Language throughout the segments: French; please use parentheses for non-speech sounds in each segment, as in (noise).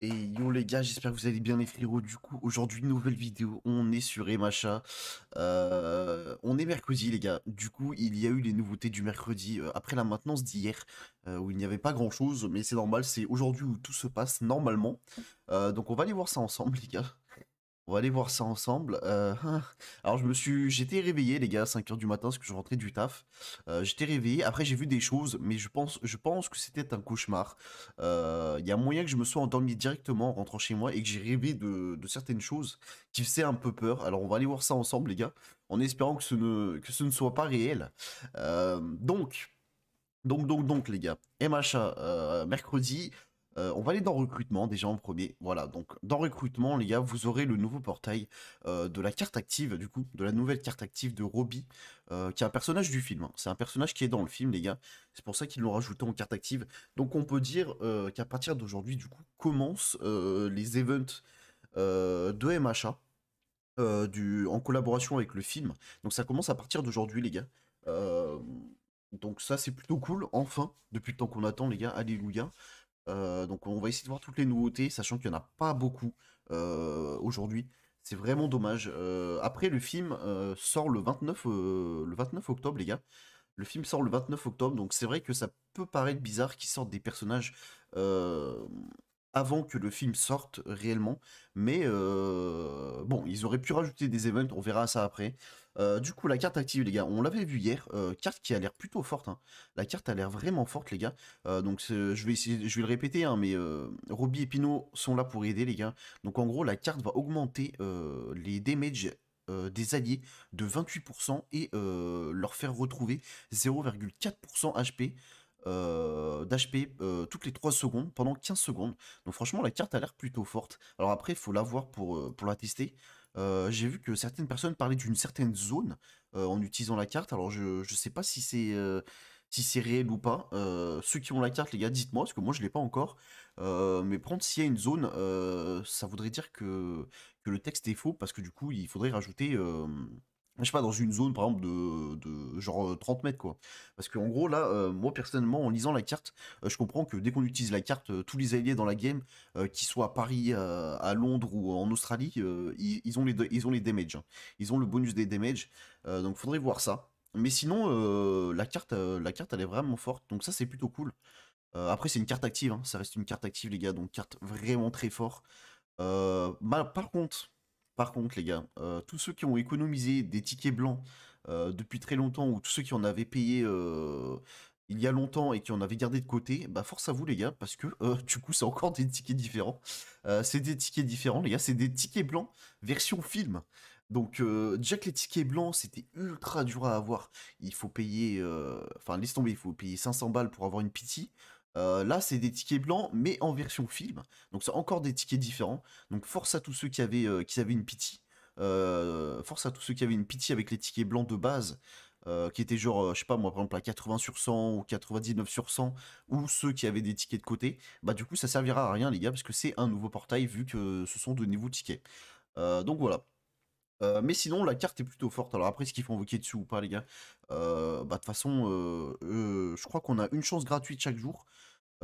Et yo les gars, j'espère que vous allez bien les frérots. Du coup, aujourd'hui, nouvelle vidéo, on est sur Emacha. Euh, on est mercredi les gars. Du coup, il y a eu les nouveautés du mercredi euh, après la maintenance d'hier, euh, où il n'y avait pas grand chose, mais c'est normal, c'est aujourd'hui où tout se passe normalement. donc on va aller voir ça ensemble (laughs) les gars. On va aller voir ça ensemble. Euh, hein. alors je me suis, j'étais réveillé les gars à 5h du matin parce que je rentrais du taf. Euh, j'étais réveillé. Après j'ai vu des choses, mais je pense, je pense que c'était un cauchemar. Euh, il y a moyen que je me sois endormi directement en rentrant chez moi et que j'ai rêvé de, certaines choses qui faisaient un peu peur. Alors on va aller voir ça ensemble les gars, en espérant que ce ne, que ce ne soit pas réel. donc, donc, donc, donc les gars. MHA mercredi. Euh, on va aller dans recrutement déjà en premier. Voilà, donc dans recrutement, les gars, vous aurez le nouveau portail euh, de la carte active, du coup, de la nouvelle carte active de Robbie, euh, qui est un personnage du film. Hein. C'est un personnage qui est dans le film, les gars. C'est pour ça qu'ils l'ont rajouté en carte active. Donc on peut dire qu'à partir d'aujourd'hui, du coup, commencent les events de MHA. du, en collaboration avec le film. Donc ça commence à partir d'aujourd'hui les gars. donc ça c'est plutôt cool, enfin, depuis le temps qu'on attend les gars, alléluia. Euh, donc on va essayer de voir toutes les nouveautés, sachant qu'il n'y en a pas beaucoup euh, aujourd'hui. C'est vraiment dommage. Euh, après, le film sort le 29, le 29 octobre, les gars. Le film sort le 29 octobre, donc c'est vrai que ça peut paraître bizarre qu'ils sortent des personnages avant que le film sorte réellement. Mais bon, ils auraient pu rajouter des events, on verra ça après. du coup, la carte active, les gars, on l'avait vu hier, carte qui a l'air plutôt forte. Hein. La carte a l'air vraiment forte, les gars. donc, je vais, essayer, je vais le répéter, hein, mais Robbie et Pino sont là pour aider, les gars. Donc, en gros, la carte va augmenter les damages des alliés de 28% et leur faire retrouver 0,4% HP. Euh, d'HP euh, toutes les 3 secondes pendant 15 secondes. Donc franchement la carte a l'air plutôt forte. Alors après il faut voir pour, euh, pour la tester. j'ai vu que certaines personnes parlaient d'une certaine zone en utilisant la carte. Alors je ne sais pas si c'est si c'est réel ou pas. ceux qui ont la carte, les gars, dites-moi, parce que moi je l'ai pas encore. mais prendre s'il y a une zone, ça voudrait dire que, que, le texte est faux, parce que du coup, il faudrait rajouter je sais pas, dans une zone par exemple de, genre 30 euh, mètres quoi. Parce qu'en gros là, euh, moi personnellement en lisant la carte, euh, je comprends que dès qu'on utilise la carte, tous les alliés dans la game, qu'ils soient à Paris, à Londres ou en Australie, ils, ont les, ils ont les damages. Hein. Ils ont le bonus des damages. donc faudrait voir ça. Mais sinon, la, carte, la carte elle est vraiment forte, donc ça c'est plutôt cool. après c'est une carte active, hein. ça reste une carte active les gars, donc carte vraiment très forte. Bah, par contre, par contre, les gars, euh, tous ceux qui ont économisé des tickets blancs euh, depuis très longtemps ou tous ceux qui en avaient payé euh, il y a longtemps et qui en avaient gardé de côté, bah force à vous les gars, parce que (laughs) du coup c'est encore des tickets différents. c'est des tickets différents les gars, c'est des tickets blancs version film. Donc déjà que les tickets blancs c'était ultra dur à avoir, il faut payer, enfin laisse tomber, il faut payer 500 balles pour avoir une pitié. Euh, là, c'est des tickets blancs, mais en version film. Donc, c'est encore des tickets différents. Donc, force à tous ceux qui avaient, euh, avaient une pitié. Euh, force à tous ceux qui avaient une pitié avec les tickets blancs de base, qui étaient genre, je sais pas moi, par exemple à 80 sur 100 ou 99 sur 100, ou ceux qui avaient des tickets de côté. Bah, du coup, ça servira à rien, les gars, parce que c'est un nouveau portail vu que ce sont de nouveaux tickets. donc, voilà. mais sinon, la carte est plutôt forte. Alors après, ce qu'ils faut invoquer dessus ou pas, les gars, bah, de toute façon, je crois qu'on a une chance gratuite chaque jour.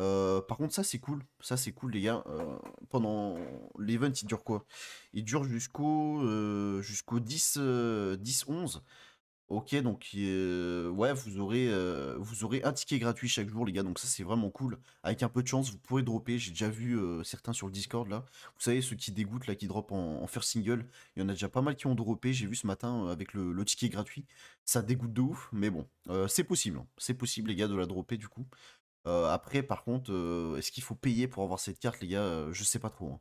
Euh, par contre, ça c'est cool. Ça c'est cool, les gars. Euh, pendant l'event, il dure quoi Il dure jusqu'au euh, jusqu'au 10, 10 11. Ok, donc ouais, vous aurez vous aurez un ticket gratuit chaque jour, les gars. Donc ça c'est vraiment cool. Avec un peu de chance, vous pourrez dropper. J'ai déjà vu certains sur le Discord là. Vous savez ceux qui dégoûtent là, qui drop en, faire single. Il y en a déjà pas mal qui ont droppé. J'ai vu ce matin avec le, ticket gratuit. Ça dégoûte de ouf, mais bon, c'est possible. Hein. C'est possible, les gars, de la dropper du coup. Euh, après, par contre, euh, est-ce qu'il faut payer pour avoir cette carte, les gars euh, Je sais pas trop. Hein.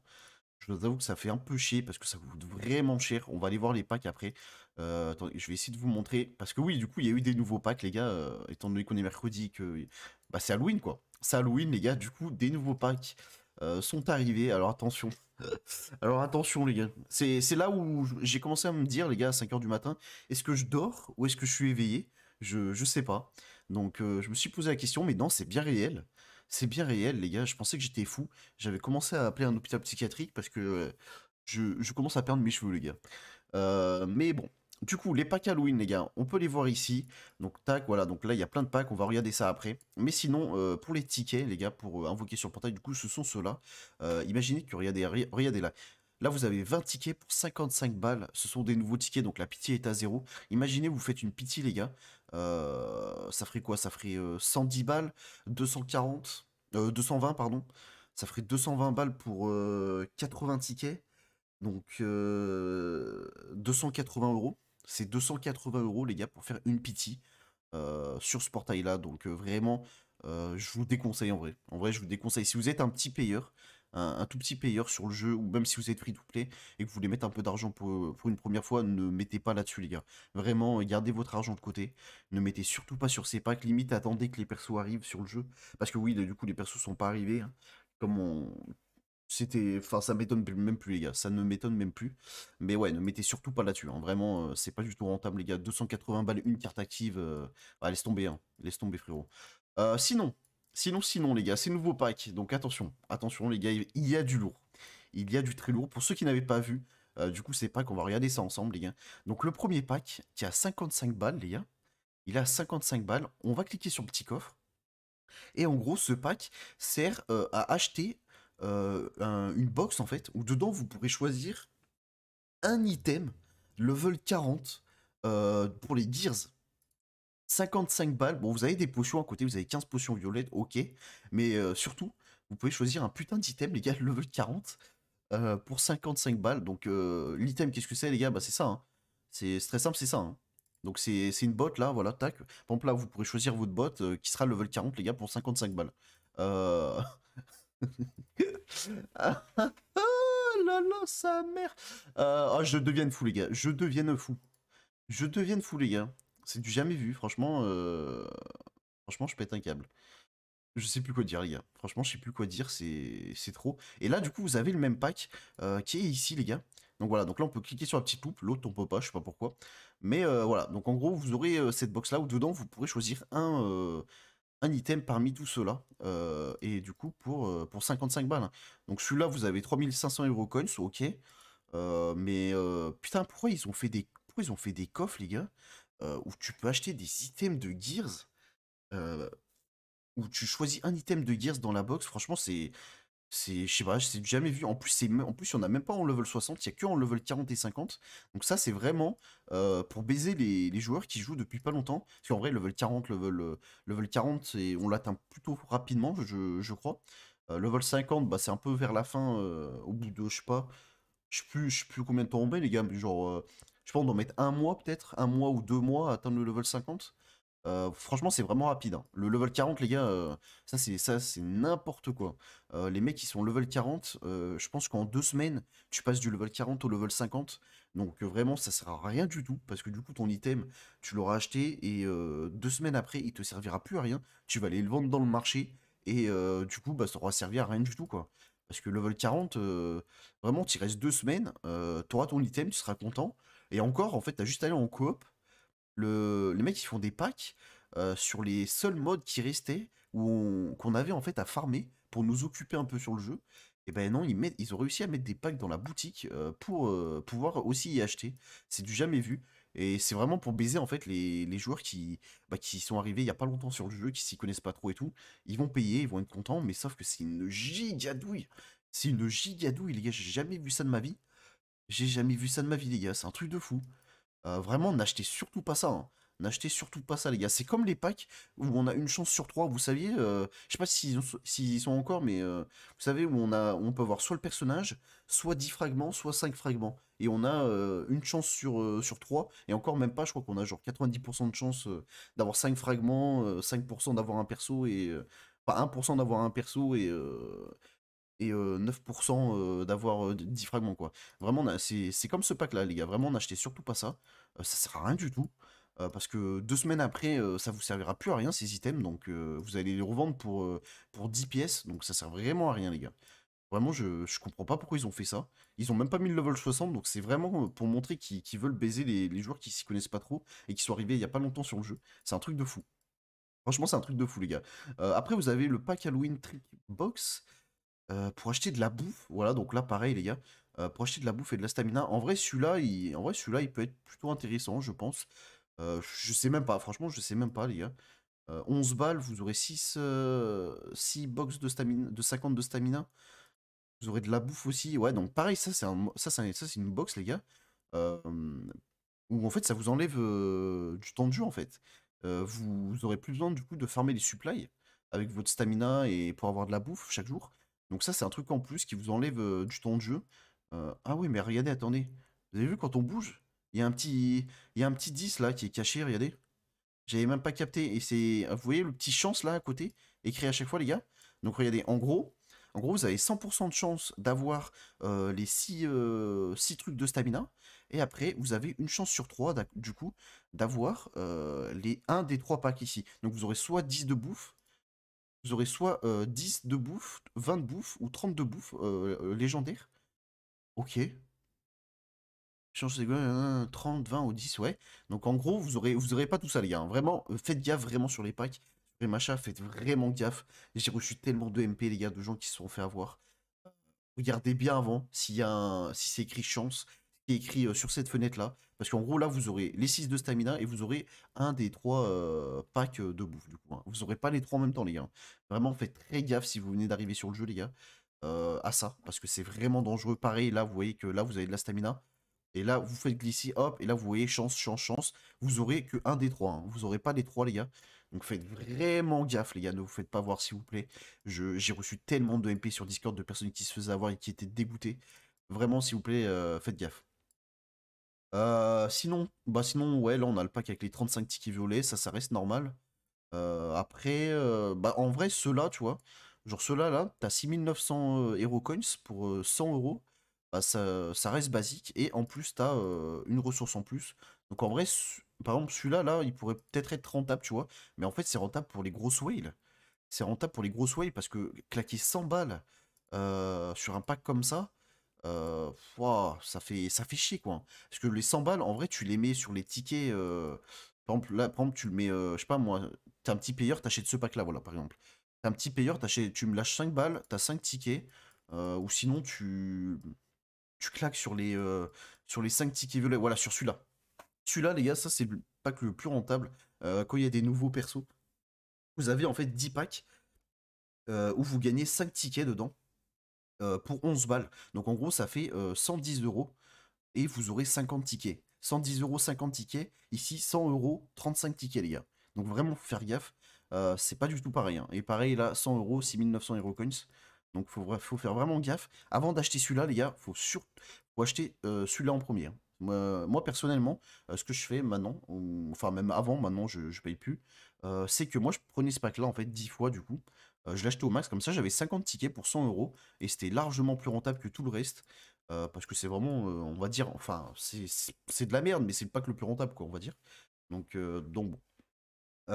Je vous avoue que ça fait un peu chier parce que ça coûte vraiment cher. On va aller voir les packs après. je vais essayer de vous montrer. Parce que oui, du coup, il y a eu des nouveaux packs, les gars. étant donné qu'on est mercredi, que bah, c'est Halloween, quoi. C'est Halloween, les gars. Du coup, des nouveaux packs sont arrivés. Alors attention. (laughs) Alors attention, les gars. C'est là où j'ai commencé à me dire, les gars, à 5h du matin, est-ce que je dors ou est-ce que je suis éveillé je, je sais pas. Donc euh, je me suis posé la question, mais non, c'est bien réel. C'est bien réel, les gars. Je pensais que j'étais fou. J'avais commencé à appeler un hôpital psychiatrique parce que euh, je, commence à perdre mes cheveux, les gars. Euh, mais bon. Du coup, les packs Halloween, les gars, on peut les voir ici. Donc, tac, voilà. Donc là, il y a plein de packs. On va regarder ça après. Mais sinon, pour les tickets, les gars, pour invoquer sur le portail, du coup, ce sont ceux-là. imaginez que, regardez, regardez là. Là, vous avez 20 tickets pour 55 balles. Ce sont des nouveaux tickets, donc la pitié est à zéro. Imaginez, vous faites une pitié, les gars. Euh, ça ferait quoi Ça ferait 110 euh, balles, 240, 220, euh, pardon. Ça ferait 220 balles pour 80 tickets. Donc 280 euros. C'est 280 euros, les gars, pour faire une pitié sur ce portail-là. Donc vraiment, je vous déconseille en vrai. En vrai, je vous déconseille. Si vous êtes un petit payeur, un, tout petit payeur sur le jeu, ou même si vous êtes free-to-play et que vous voulez mettre un peu d'argent pour, euh, pour, une première fois, ne mettez pas là-dessus, les gars. Vraiment, gardez votre argent de côté. Ne mettez surtout pas sur ces packs. Limite, attendez que les persos arrivent sur le jeu. Parce que oui, du coup, les persos sont pas arrivés. Hein. Comme on, c'était enfin ça m'étonne même plus les gars ça ne m'étonne même plus mais ouais ne mettez surtout pas là-dessus hein. vraiment euh, c'est pas du tout rentable les gars 280 balles une carte active euh, bah, laisse tomber hein. laisse tomber frérot sinon Sinon, sinon, les gars, c'est nouveau pack, Donc attention, attention, les gars, il y a du lourd. Il y a du très lourd. Pour ceux qui n'avaient pas vu, euh, du coup, c'est pas qu'on va regarder ça ensemble, les gars. Donc le premier pack, qui a 55 balles, les gars. Il a 55 balles. On va cliquer sur petit coffre. Et en gros, ce pack sert euh, à acheter euh, une box, en fait, où dedans, vous pourrez choisir un item level 40 pour les Gears. 55 balles. Bon, vous avez des potions à côté, vous avez 15 potions violettes, ok. Mais euh, surtout, vous pouvez choisir un putain d'item, les gars, (laughs) level 40, euh, pour 55 balles. Donc, euh, l'item, qu'est-ce que c'est, les gars Bah, c'est ça. Hein. C'est très simple, c'est ça. Hein. Donc, c'est une botte, là, voilà, tac. Par là, vous pourrez choisir votre botte qui sera level 40, les gars, pour 55 balles. Euh... ah, (laughs) là, là, sa mère Ah, je deviens fou, les gars. Je deviens fou. Je deviens fou, les gars. C'est du jamais vu, franchement. Euh, franchement, je pète un câble. Je sais plus quoi dire, les gars. Franchement, je sais plus quoi dire, c'est trop. Et là, du coup, vous avez le même pack euh, qui est ici, les gars. Donc voilà, donc là, on peut cliquer sur la petite loupe. L'autre, on peut pas, je sais pas pourquoi. Mais euh, voilà, donc en gros, vous aurez cette box-là où dedans, vous pourrez choisir un item parmi tous ceux-là. et du coup, pour, pour 55 balles. Hein. Donc celui-là, vous avez 3500 euros coins, ok. mais putain, pourquoi ils ont fait des pourquoi ils ont fait des coffres, les gars où tu peux acheter des items de Gears, euh, où tu choisis un item de Gears dans la box, franchement, c'est. C'est, je sais pas, c'est jamais vu. En plus, en plus, il n'y en a même pas en level 60, il n'y a que en level 40 et 50. Donc ça, c'est vraiment euh, pour baiser les, joueurs qui jouent depuis pas longtemps. Parce qu'en vrai, level 40, level, euh, level 40, on l'atteint plutôt rapidement, je, crois. level 50, bah, c'est un peu vers la fin, au bout de, je sais pas, je sais plus, plus combien de temps on met, les gars, mais genre je pense d'en mettre un mois peut-être, un mois ou deux mois à atteindre le level 50. Euh, franchement, c'est vraiment rapide. Hein. Le level 40, les gars, euh, ça c'est ça c'est n'importe quoi. Euh, les mecs qui sont level 40, je pense qu'en deux semaines, tu passes du level 40 au level 50. Donc vraiment, ça sert à rien du tout parce que du coup, ton item, tu l'auras acheté et deux semaines après, il te servira plus à rien. Tu vas aller le vendre dans le marché et du coup, bah, ça aura servi à rien du tout quoi. Parce que level 40, vraiment, tu restes deux semaines, tu auras ton item, tu seras content. Et encore, en fait, t'as juste allé en coop. Le... Les mecs, ils font des packs euh, sur les seuls modes qui restaient, qu'on avait en fait à farmer pour nous occuper un peu sur le jeu. Et ben non, ils, ils ont réussi à mettre des packs dans la boutique euh, pour euh, pouvoir aussi y acheter. C'est du jamais vu. Et c'est vraiment pour baiser en fait les, joueurs qui, bah, qui sont arrivés il n'y a pas longtemps sur le jeu, qui s'y connaissent pas trop et tout. Ils vont payer, ils vont être contents, mais sauf que c'est une gigadouille. C'est une gigadouille, les gars, j'ai jamais vu ça de ma vie. J'ai jamais vu ça de ma vie, les gars. C'est un truc de fou. Euh, vraiment, n'achetez surtout pas ça. Hein. N'achetez surtout pas ça, les gars. C'est comme les packs où on a une chance sur trois. Vous saviez, euh, je sais pas s'ils y sont encore, mais euh, vous savez, où on, a, on peut avoir soit le personnage, soit 10 fragments, soit 5 fragments. Et on a une chance sur, sur 3. Et encore, même pas, je crois qu'on a genre 90% de chance d'avoir 5 fragments, 5% d'avoir un perso et. pas 1% d'avoir un perso et et 9% d'avoir 10 fragments quoi. Vraiment c'est comme ce pack là les gars, vraiment n'achetez surtout pas ça, ça sert à rien du tout. parce que deux semaines après, ça ça vous servira plus à rien ces items, donc vous allez les revendre pour, pour 10 pièces, donc ça sert vraiment à rien les gars. Vraiment, je, je comprends pas pourquoi ils ont fait ça. Ils ont même pas mis le level 60, donc c'est vraiment pour montrer qu'ils veulent baiser les, joueurs qui s'y connaissent pas trop et qui sont arrivés il y a pas longtemps sur le jeu. C'est un truc de fou. Franchement, c'est un truc de fou, les gars. après, vous avez le pack Halloween Trick Box pour acheter de la bouffe, voilà, donc là pareil les gars, pour acheter de la bouffe et de la stamina, en vrai celui-là, il... en vrai celui-là, il peut être plutôt intéressant, je pense. je sais même pas, franchement, je sais même pas les gars. 11 balles, vous aurez 6, 6 box de, stamina, de 50 de stamina. Vous aurez de la bouffe aussi. Ouais, donc pareil, ça c'est un... ça, ça, une box les gars. où en fait ça vous enlève du temps de jeu en fait. Vous... vous, aurez plus besoin du coup de farmer les supplies avec votre stamina et pour avoir de la bouffe chaque jour. Donc ça, c'est un truc en plus qui vous enlève du temps de jeu. ah oui, mais regardez, attendez. Vous avez vu quand on bouge Il y a un petit il y a un petit 10 là qui est caché, regardez. J'avais même pas capté. Et c'est. Ah, vous voyez le petit chance là à côté Écrit à chaque fois, les gars. Donc regardez, en gros. En gros, vous avez 100% de chance d'avoir les 6, trucs de stamina. Et après, vous avez une chance sur 3, du coup, d'avoir les 1 des 3 packs ici. Donc vous aurez soit 10 de bouffe, vous aurez soit 10 de bouffe, 20 de bouffe ou 30 de bouffe légendaire. Ok. Change 30, 20 ou 10, ouais. Donc en gros, vous aurez, vous aurez pas tout ça, les gars. Hein. Vraiment, faites gaffe vraiment sur les packs. Les machins, faites vraiment gaffe. J'ai reçu tellement de MP, les gars, de gens qui se sont fait avoir. Regardez bien avant s'il y a un, si c'est écrit chance, qui est écrit sur cette fenêtre-là. Parce qu'en gros, là, vous aurez les 6 de stamina et vous aurez un des 3 packs de bouffe, du coup. Hein. Vous aurez pas les 3 en même temps, les gars. Hein. Vraiment, faites très gaffe si vous venez d'arriver sur le jeu, les gars, à ça. Parce que c'est vraiment dangereux. Pareil, là, vous voyez que là, vous avez de la stamina. Et là, vous faites glisser, hop, et là, vous voyez, chance, chance, chance. Vous aurez que un des 3. Hein. Vous aurez pas les 3, les gars. Donc faites vraiment gaffe, les gars, ne vous faites pas voir, s'il vous plaît. J'ai reçu tellement de MP sur Discord de personnes qui se faisaient avoir et qui étaient dégoûtées. Vraiment, s'il vous plaît, faites gaffe. Euh, sinon, bah sinon, ouais, là on a le pack avec les 35 tickets violets, ça, ça reste normal. Euh, après, euh, bah en vrai, ceux-là, tu vois, genre ceux-là, là, as t'as 6900 Hero Coins pour 100 euros, bah, ça, ça reste basique, et en plus, t'as une ressource en plus. Donc en vrai, par exemple, celui-là, là, il pourrait peut-être être rentable, tu vois, mais en fait, c'est rentable pour les grosses whales. C'est rentable pour les grosses whales parce que claquer 100 balles sur un pack comme ça, euh, ça fait ça fait chier quoi. Hein. Parce que les 100 balles, en vrai, tu les mets sur les tickets. Euh, par exemple, là, par exemple, tu le mets, euh, je sais pas moi, t'es un petit payeur, t'achètes ce pack là, voilà, par exemple. T'es un petit payeur, tu me lâches 5 balles, t'as 5 tickets, euh, ou sinon tu tu claques sur les sur les 5 tickets violets, voilà, sur celui-là. Celui-là, les gars, ça c'est le pack le plus rentable. quand il y a des nouveaux persos, vous avez en fait 10 packs où vous gagnez 5 tickets dedans. Euh, pour 11 balles. Donc en gros, ça fait 110 euh, euros et vous aurez 50 tickets. 110 euros, 50 tickets. Ici, 100 euros, 35 tickets, les gars. Donc vraiment, faire gaffe. Euh, c'est pas du tout pareil. Hein. Et pareil, là, 100 euros, 6900 euros coins. Donc faut, faire vraiment gaffe. Avant d'acheter celui-là, les gars, faut, surtout acheter celui-là en premier. Hein. Moi, personnellement, ce que je fais maintenant, enfin même avant, maintenant je, je paye plus, c'est que moi je prenais ce pack-là en fait 10 fois du coup. Euh, je l'achetais au max, comme ça j'avais 50 tickets pour 100 euros, et c'était largement plus rentable que tout le reste, euh, parce que c'est vraiment, euh, on va dire, enfin, c'est de la merde, mais c'est le pack le plus rentable, quoi, on va dire. Donc, donc bon.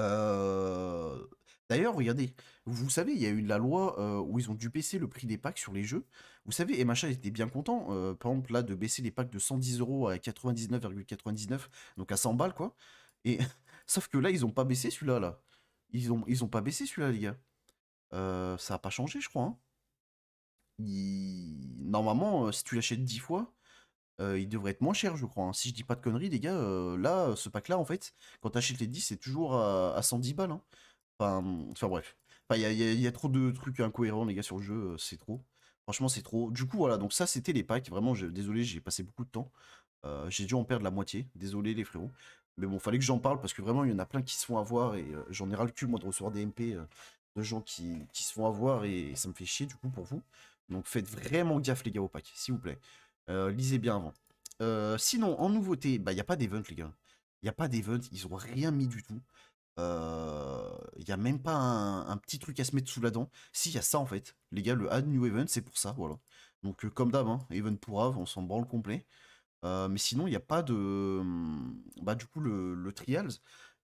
D'ailleurs, regardez, vous savez, il y a eu la loi où ils ont dû baisser le prix des packs sur les jeux. Vous savez, et machin était bien content, par exemple, là, de baisser les packs de 110 euros à 99,99, donc à 100 balles, quoi. Et (laughs) sauf que là, ils ont pas baissé celui-là, là. Ils ont, ils ont pas baissé celui-là, les gars ça n'a pas changé, je crois. Hein. Normalement, si tu l'achètes 10 fois, il devrait être moins cher, je crois. Hein. Si je dis pas de conneries, les gars, là, ce pack-là, en fait, quand tu achètes les 10, c'est toujours à, 110 balles. Hein. Enfin, mmh, enfin, bref. il y, y a, trop de trucs incohérents, les gars, sur le jeu, c'est trop. Franchement, c'est trop. Du coup, voilà, donc ça, c'était les packs. Vraiment, je... désolé, j'ai passé beaucoup de temps. j'ai dû en perdre la moitié. Désolé, les frérots. Mais bon, fallait que j'en parle parce que vraiment, il y en a plein qui se font avoir et j'en ai ras le cul, moi, de recevoir des MP de gens qui, se font avoir et ça me fait chier du coup pour vous. Donc faites vraiment gaffe les gars au pack, s'il vous plaît. Euh, lisez bien avant. Euh, sinon, en nouveauté, bah, il bah, n'y a pas d'event les gars. Il n'y a pas d'event, ils ont rien mis du tout. Euh, il n'y a même pas un, petit truc à se mettre sous la dent. Si, y a ça en fait. Les gars, le Add New Event, c'est pour ça, voilà. Donc comme d'hab, hein, Event pour Av, on s'en branle complet. mais sinon, il n'y a pas de... Hum, bah du coup, le, le Trials,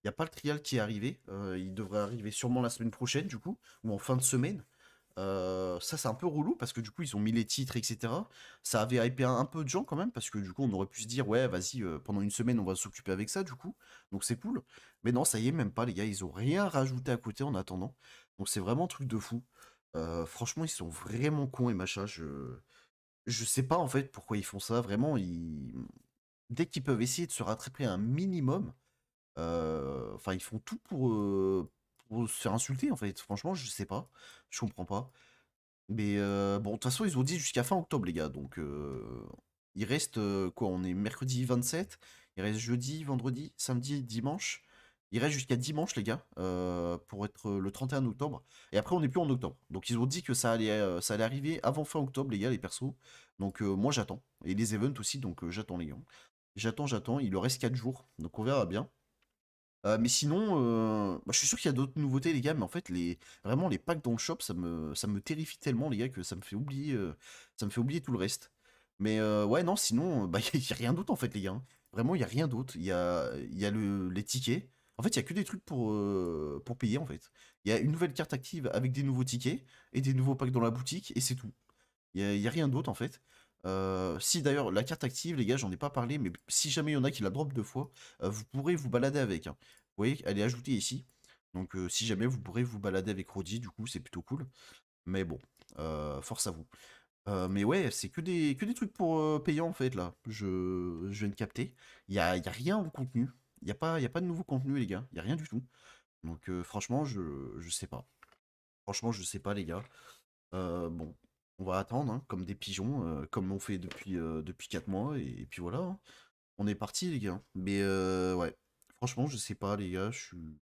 a pas le trial qui est arrivé. Euh, il devrait arriver sûrement la semaine prochaine, du coup, ou en fin de semaine. Euh, ça, c'est un peu relou parce que du coup, ils ont mis les titres, etc. Ça avait hypé un, peu de gens quand même parce que du coup, on aurait pu se dire, ouais, vas-y, euh, pendant une semaine, on va s'occuper avec ça, du coup. Donc, c'est cool. Mais non, ça y est, même pas, les gars, ils ont rien rajouté à côté en attendant. Donc, c'est vraiment truc de fou. franchement, ils sont vraiment cons et machin. Je... je sais pas en fait pourquoi ils font ça. Vraiment, ils... dès qu'ils peuvent essayer de se rattraper un minimum, euh, enfin, ils font tout euh, pour, se faire insulter, en fait. Franchement, je sais pas. Je comprends pas. Mais euh, bon, de toute façon, ils ont dit jusqu'à fin octobre, les gars. Donc, il reste quoi On est mercredi 27. Il reste jeudi, vendredi, samedi, dimanche. Il reste jusqu'à dimanche, les gars, pour être le 31 octobre. Et après, on n'est plus en octobre. Donc, ils ont dit que ça allait, ça allait arriver avant fin octobre, les gars, les persos. Donc, moi, j'attends. Et les events aussi, donc j'attends, les gars. J'attends, j'attends. Il reste 4 jours. Donc, on verra bien mais sinon, bah, je suis sûr qu'il y a d'autres nouveautés, les gars, mais en fait, les, vraiment, les packs dans le shop, ça me, ça me terrifie tellement, les gars, que ça me fait oublier, ça me fait oublier tout le reste. Mais ouais, non, sinon, bah, il bah, n'y a, rien d'autre, en fait, les gars. Hein. Vraiment, il n'y a rien d'autre. Il y a, y a les tickets. En fait, il n'y a que des trucs pour, pour payer, en fait. Il y a une nouvelle carte active avec des nouveaux tickets et des nouveaux packs dans la boutique, et c'est tout. Il n'y y a rien d'autre, en fait. Euh, si d'ailleurs la carte active, les gars, j'en ai pas parlé, mais si jamais il y en a qui la drop deux fois, euh, vous pourrez vous balader avec. Hein. Vous voyez, elle est ajoutée ici. Donc euh, si jamais vous pourrez vous balader avec Roddy, du coup c'est plutôt cool. Mais bon, force à vous. mais ouais, c'est que des, que des trucs pour payer, en fait là. Je, je viens de capter. Il n'y a, y a, rien au contenu. Il n'y a, pas, y a pas de nouveau contenu les gars. Il n'y a rien du tout. Donc franchement, je, ne sais pas. Franchement, je sais pas les gars. bon, on va attendre, hein, comme des pigeons, euh, comme on fait depuis, euh, depuis 4 mois, et, puis voilà. Hein. On est parti, les gars. Hein. Mais euh, ouais, franchement, je sais pas, les gars, je suis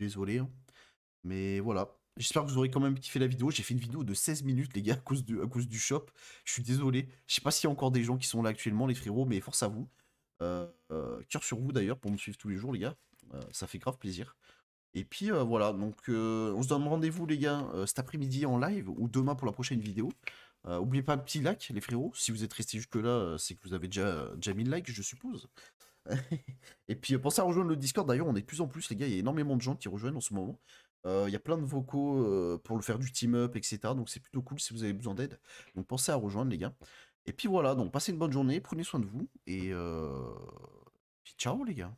désolé. Mais voilà. J'espère que vous aurez quand même kiffé la vidéo. J'ai fait une vidéo de 16 minutes, les gars, à cause, à cause du shop. Je suis désolé. Je sais pas s'il y a encore des gens qui sont là actuellement, les frérots, mais force à vous. cœur sur vous, d'ailleurs, pour me suivre tous les jours, les gars. ça fait grave plaisir. Et puis voilà, donc on se donne rendez-vous les gars cet après-midi en live ou demain pour la prochaine vidéo. oubliez pas le petit like les frérots, si vous êtes restés jusque là, c'est que vous avez déjà, déjà mis le like je suppose. (laughs) et puis pensez à rejoindre le Discord, d'ailleurs on est de plus en plus les gars, il y a énormément de gens qui rejoignent en ce moment. Il y a plein de vocaux pour le faire du team-up, etc. Donc c'est plutôt cool si vous avez besoin d'aide. Donc pensez à rejoindre les gars. Et puis voilà, donc passez une bonne journée, prenez soin de vous et ciao les gars.